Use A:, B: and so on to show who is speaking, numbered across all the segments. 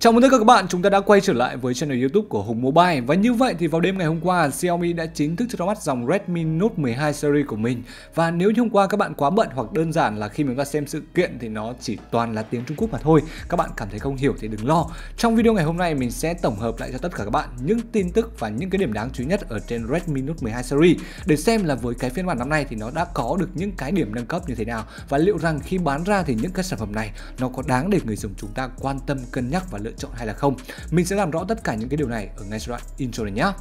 A: Chào mừng tất cả các bạn, chúng ta đã quay trở lại với channel YouTube của Hùng Mobile và như vậy thì vào đêm ngày hôm qua Xiaomi đã chính thức cho ra mắt dòng Redmi Note 12 series của mình và nếu như hôm qua các bạn quá bận hoặc đơn giản là khi mà chúng ta xem sự kiện thì nó chỉ toàn là tiếng Trung Quốc mà thôi các bạn cảm thấy không hiểu thì đừng lo trong video ngày hôm nay mình sẽ tổng hợp lại cho tất cả các bạn những tin tức và những cái điểm đáng chú ý nhất ở trên Redmi Note 12 series để xem là với cái phiên bản năm nay thì nó đã có được những cái điểm nâng cấp như thế nào và liệu rằng khi bán ra thì những cái sản phẩm này nó có đáng để người dùng chúng ta quan tâm cân nhắc và lựa lựa chọn hay là không. Mình sẽ làm rõ tất cả những cái điều này ở ngay sau đoạn intro này nhé.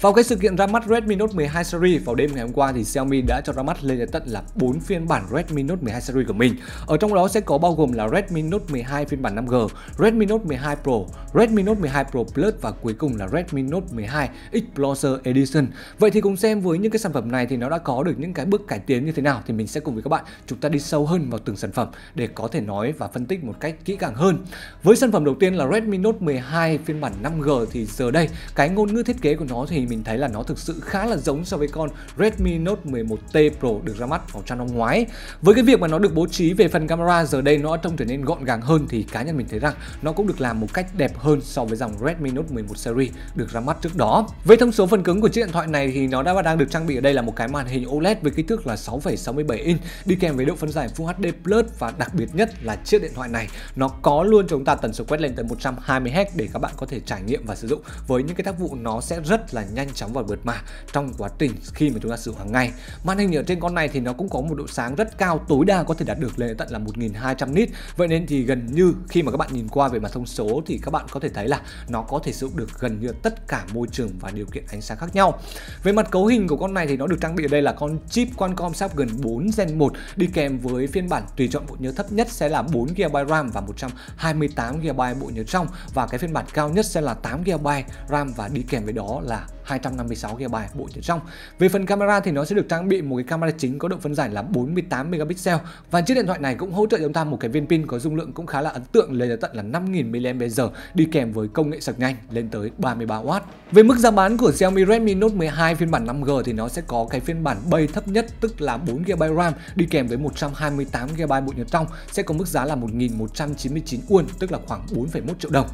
A: Vào cái sự kiện ra mắt Redmi Note 12 series vào đêm ngày hôm qua thì Xiaomi đã cho ra mắt lên đến tận là 4 phiên bản Redmi Note 12 series của mình. Ở trong đó sẽ có bao gồm là Redmi Note 12 phiên bản 5G, Redmi Note 12 Pro, Redmi Note 12 Pro Plus và cuối cùng là Redmi Note 12 Explorer Edition. Vậy thì cùng xem với những cái sản phẩm này thì nó đã có được những cái bước cải tiến như thế nào thì mình sẽ cùng với các bạn chúng ta đi sâu hơn vào từng sản phẩm để có thể nói và phân tích một cách kỹ càng hơn. Với sản phẩm đầu tiên là Redmi Note 12 phiên bản 5G thì giờ đây cái ngôn ngữ thiết kế của nó thì mình thấy là nó thực sự khá là giống so với con Redmi Note 11T Pro được ra mắt vào trong năm ngoái. Với cái việc mà nó được bố trí về phần camera giờ đây nó trông trở nên gọn gàng hơn thì cá nhân mình thấy rằng nó cũng được làm một cách đẹp hơn so với dòng Redmi Note 11 series được ra mắt trước đó. Về thông số phần cứng của chiếc điện thoại này thì nó đã đang được trang bị ở đây là một cái màn hình OLED với kích thước là 6,67 inch đi kèm với độ phân giải Full HD Plus và đặc biệt nhất là chiếc điện thoại này nó có luôn cho chúng ta tần số quét lên tới 120 Hz để các bạn có thể trải nghiệm và sử dụng với những cái tác vụ nó sẽ rất là nhanh nhanh chóng và mượt mà trong quá trình khi mà chúng ta sử dụng hàng ngày màn hình ở trên con này thì nó cũng có một độ sáng rất cao tối đa có thể đạt được lên tận là 1200 nit vậy nên thì gần như khi mà các bạn nhìn qua về mặt thông số thì các bạn có thể thấy là nó có thể sử dụng được gần như tất cả môi trường và điều kiện ánh sáng khác nhau về mặt cấu hình của con này thì nó được trang bị ở đây là con chip Qualcomm Snapdragon 4 Gen 1 đi kèm với phiên bản tùy chọn bộ nhớ thấp nhất sẽ là 4 GB RAM và 128 GB bộ nhớ trong và cái phiên bản cao nhất sẽ là 8 GB RAM và đi kèm với đó là 256GB bộ nhớ trong. Về phần camera thì nó sẽ được trang bị một cái camera chính có độ phân giải là 48 megapixel và chiếc điện thoại này cũng hỗ trợ chúng ta một cái viên pin có dung lượng cũng khá là ấn tượng lên tới tận là 5000 mAh đi kèm với công nghệ sạc nhanh lên tới 33W. Về mức giá bán của Xiaomi Redmi Note 12 phiên bản 5G thì nó sẽ có cái phiên bản bay thấp nhất tức là 4GB RAM đi kèm với 128GB bộ nhớ trong sẽ có mức giá là 1199 won tức là khoảng 4,1 triệu đồng.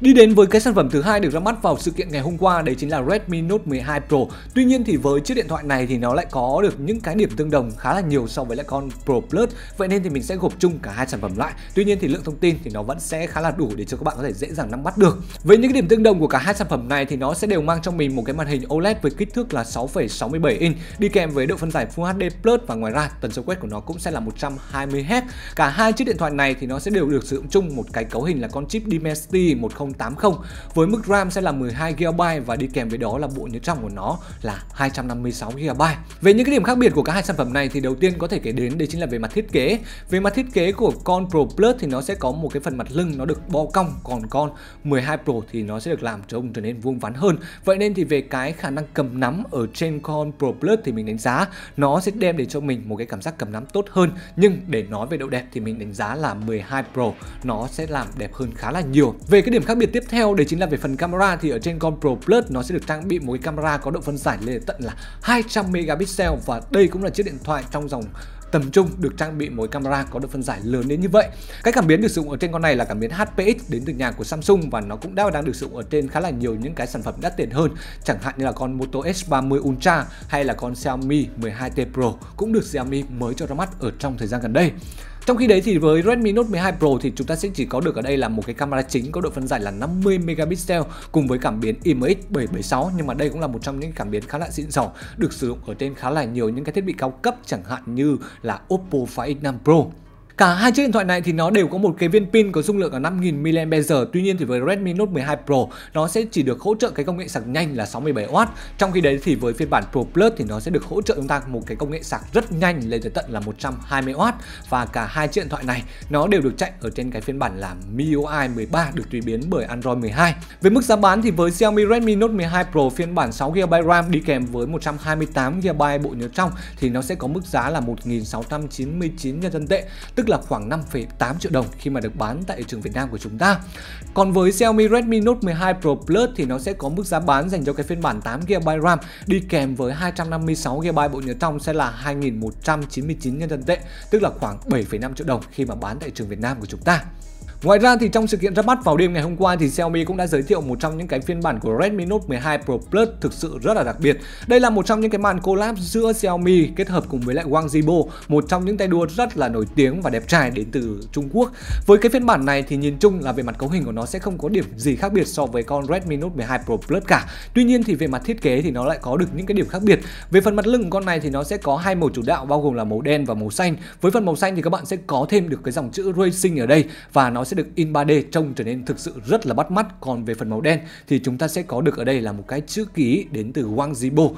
A: Đi đến với cái sản phẩm thứ hai được ra mắt vào sự kiện ngày hôm qua đấy chính là Redmi Note 12 Pro. Tuy nhiên thì với chiếc điện thoại này thì nó lại có được những cái điểm tương đồng khá là nhiều so với lại con Pro Plus. Vậy nên thì mình sẽ gộp chung cả hai sản phẩm lại. Tuy nhiên thì lượng thông tin thì nó vẫn sẽ khá là đủ để cho các bạn có thể dễ dàng nắm bắt được. Với những cái điểm tương đồng của cả hai sản phẩm này thì nó sẽ đều mang trong mình một cái màn hình OLED với kích thước là 6,67 inch đi kèm với độ phân giải Full HD Plus và ngoài ra tần số quét của nó cũng sẽ là 120 Hz. Cả hai chiếc điện thoại này thì nó sẽ đều được sử dụng chung một cái cấu hình là con chip Dimensity 10 2080 với mức RAM sẽ là 12GB và đi kèm với đó là bộ nhớ trong của nó là 256GB. Về những cái điểm khác biệt của cả hai sản phẩm này thì đầu tiên có thể kể đến đây chính là về mặt thiết kế. Về mặt thiết kế của con Pro Plus thì nó sẽ có một cái phần mặt lưng nó được bo cong còn con 12 Pro thì nó sẽ được làm trông trở nên vuông vắn hơn. Vậy nên thì về cái khả năng cầm nắm ở trên con Pro Plus thì mình đánh giá nó sẽ đem đến cho mình một cái cảm giác cầm nắm tốt hơn nhưng để nói về độ đẹp thì mình đánh giá là 12 Pro nó sẽ làm đẹp hơn khá là nhiều. Về cái điểm khác biệt tiếp theo đấy chính là về phần camera thì ở trên GoPro Plus nó sẽ được trang bị một cái camera có độ phân giải lên tận là 200 megapixel và đây cũng là chiếc điện thoại trong dòng tầm trung được trang bị một camera có độ phân giải lớn đến như vậy. Cái cảm biến được sử dụng ở trên con này là cảm biến HPX đến từ nhà của Samsung và nó cũng đã đang được sử dụng ở trên khá là nhiều những cái sản phẩm đắt tiền hơn, chẳng hạn như là con Moto S30 Ultra hay là con Xiaomi 12T Pro cũng được Xiaomi mới cho ra mắt ở trong thời gian gần đây. Trong khi đấy thì với Redmi Note 12 Pro thì chúng ta sẽ chỉ có được ở đây là một cái camera chính có độ phân giải là 50 megapixel cùng với cảm biến IMX776 nhưng mà đây cũng là một trong những cảm biến khá là xịn sò được sử dụng ở trên khá là nhiều những cái thiết bị cao cấp chẳng hạn như là Oppo Find X5 Pro. Cả hai chiếc điện thoại này thì nó đều có một cái viên pin có dung lượng là 5000 mAh. Tuy nhiên thì với Redmi Note 12 Pro nó sẽ chỉ được hỗ trợ cái công nghệ sạc nhanh là 67W. Trong khi đấy thì với phiên bản Pro Plus thì nó sẽ được hỗ trợ chúng ta một cái công nghệ sạc rất nhanh lên tới tận là 120W và cả hai chiếc điện thoại này nó đều được chạy ở trên cái phiên bản là MIUI 13 được tùy biến bởi Android 12. Về mức giá bán thì với Xiaomi Redmi Note 12 Pro phiên bản 6GB RAM đi kèm với 128GB bộ nhớ trong thì nó sẽ có mức giá là 1699 nhân dân tệ, tức là khoảng 5,8 triệu đồng khi mà được bán tại thị trường Việt Nam của chúng ta. Còn với Xiaomi Redmi Note 12 Pro Plus thì nó sẽ có mức giá bán dành cho cái phiên bản 8GB RAM đi kèm với 256GB bộ nhớ trong sẽ là 2.199 nhân dân tệ, tức là khoảng 7,5 triệu đồng khi mà bán tại thị trường Việt Nam của chúng ta. Ngoài ra thì trong sự kiện ra mắt vào đêm ngày hôm qua thì Xiaomi cũng đã giới thiệu một trong những cái phiên bản của Redmi Note 12 Pro Plus thực sự rất là đặc biệt. Đây là một trong những cái màn collab giữa Xiaomi kết hợp cùng với lại Wang Zibo, một trong những tay đua rất là nổi tiếng và đẹp trai đến từ Trung Quốc. Với cái phiên bản này thì nhìn chung là về mặt cấu hình của nó sẽ không có điểm gì khác biệt so với con Redmi Note 12 Pro Plus cả. Tuy nhiên thì về mặt thiết kế thì nó lại có được những cái điểm khác biệt. Về phần mặt lưng của con này thì nó sẽ có hai màu chủ đạo bao gồm là màu đen và màu xanh. Với phần màu xanh thì các bạn sẽ có thêm được cái dòng chữ Racing ở đây và nó sẽ được in 3D trông trở nên thực sự rất là bắt mắt còn về phần màu đen thì chúng ta sẽ có được ở đây là một cái chữ ký đến từ Wang Zibo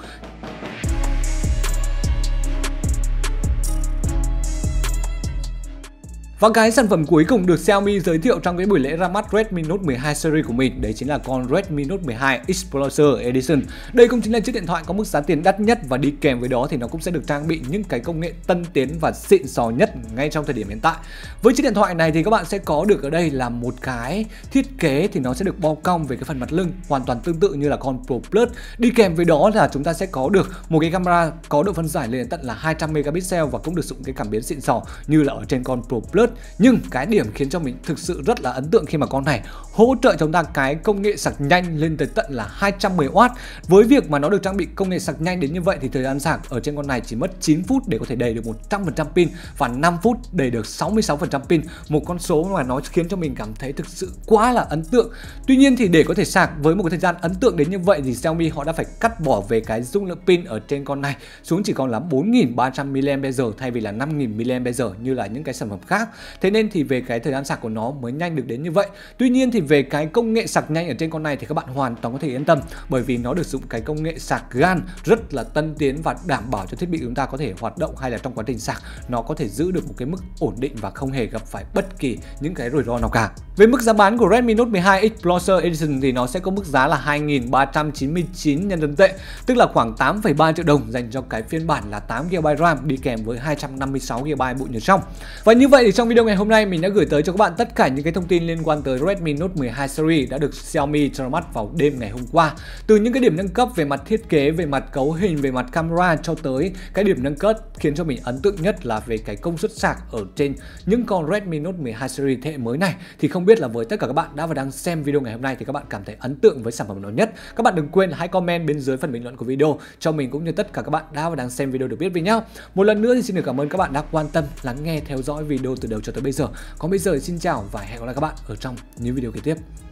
A: Và cái sản phẩm cuối cùng được Xiaomi giới thiệu trong cái buổi lễ ra mắt Redmi Note 12 series của mình đấy chính là con Redmi Note 12 Explorer Edition. Đây cũng chính là chiếc điện thoại có mức giá tiền đắt nhất và đi kèm với đó thì nó cũng sẽ được trang bị những cái công nghệ tân tiến và xịn sò nhất ngay trong thời điểm hiện tại. Với chiếc điện thoại này thì các bạn sẽ có được ở đây là một cái thiết kế thì nó sẽ được bao cong về cái phần mặt lưng hoàn toàn tương tự như là con Pro Plus. Đi kèm với đó là chúng ta sẽ có được một cái camera có độ phân giải lên tận là 200 megapixel và cũng được dụng cái cảm biến xịn sò như là ở trên con Pro Plus nhưng cái điểm khiến cho mình thực sự rất là ấn tượng khi mà con này hỗ trợ chúng ta cái công nghệ sạc nhanh lên tới tận là 210W với việc mà nó được trang bị công nghệ sạc nhanh đến như vậy thì thời gian sạc ở trên con này chỉ mất 9 phút để có thể đầy được 100% pin và 5 phút đầy được 66% pin một con số mà nó khiến cho mình cảm thấy thực sự quá là ấn tượng tuy nhiên thì để có thể sạc với một cái thời gian ấn tượng đến như vậy thì Xiaomi họ đã phải cắt bỏ về cái dung lượng pin ở trên con này xuống chỉ còn là 4.300 mAh thay vì là 5.000 mAh như là những cái sản phẩm khác thế nên thì về cái thời gian sạc của nó mới nhanh được đến như vậy tuy nhiên thì về cái công nghệ sạc nhanh ở trên con này thì các bạn hoàn toàn có thể yên tâm bởi vì nó được dụng cái công nghệ sạc gan rất là tân tiến và đảm bảo cho thiết bị chúng ta có thể hoạt động hay là trong quá trình sạc nó có thể giữ được một cái mức ổn định và không hề gặp phải bất kỳ những cái rủi ro nào cả về mức giá bán của Redmi Note 12 Explorer Edition thì nó sẽ có mức giá là 2.399 nhân dân tệ tức là khoảng 8,3 triệu đồng dành cho cái phiên bản là 8GB RAM đi kèm với 256GB bộ nhớ trong và như vậy thì trong video ngày hôm nay mình đã gửi tới cho các bạn tất cả những cái thông tin liên quan tới Redmi Note 12 series đã được Xiaomi cho ra mắt vào đêm ngày hôm qua. Từ những cái điểm nâng cấp về mặt thiết kế, về mặt cấu hình, về mặt camera cho tới cái điểm nâng cấp khiến cho mình ấn tượng nhất là về cái công suất sạc ở trên những con Redmi Note 12 series thế hệ mới này. Thì không biết là với tất cả các bạn đã và đang xem video ngày hôm nay thì các bạn cảm thấy ấn tượng với sản phẩm nào nhất. Các bạn đừng quên hãy comment bên dưới phần bình luận của video cho mình cũng như tất cả các bạn đã và đang xem video được biết với nhau. Một lần nữa thì xin được cảm ơn các bạn đã quan tâm lắng nghe theo dõi video từ đầu cho tới bây giờ còn bây giờ xin chào và hẹn gặp lại các bạn ở trong những video kế tiếp